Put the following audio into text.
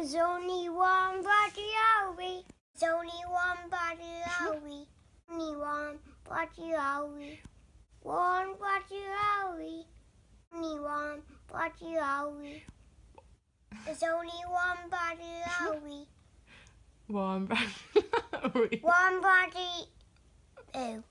There's only one body, are we? There's only one body, are we? Only one body, are we? One body, are we? Only one body, are we? There's only one body, are we? One body, are we? One body. Ew.